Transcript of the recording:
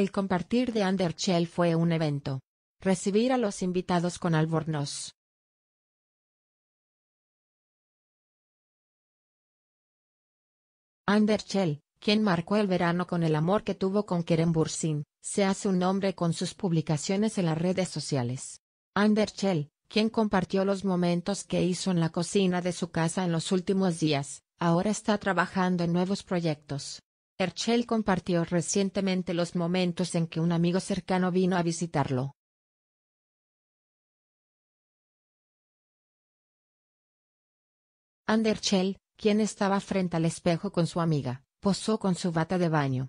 El compartir de Anderchel fue un evento. Recibir a los invitados con albornoz. Anderchel, quien marcó el verano con el amor que tuvo con Keren Bursin, se hace un nombre con sus publicaciones en las redes sociales. Anderchel, quien compartió los momentos que hizo en la cocina de su casa en los últimos días, ahora está trabajando en nuevos proyectos. Herschel compartió recientemente los momentos en que un amigo cercano vino a visitarlo. Ander quien estaba frente al espejo con su amiga, posó con su bata de baño.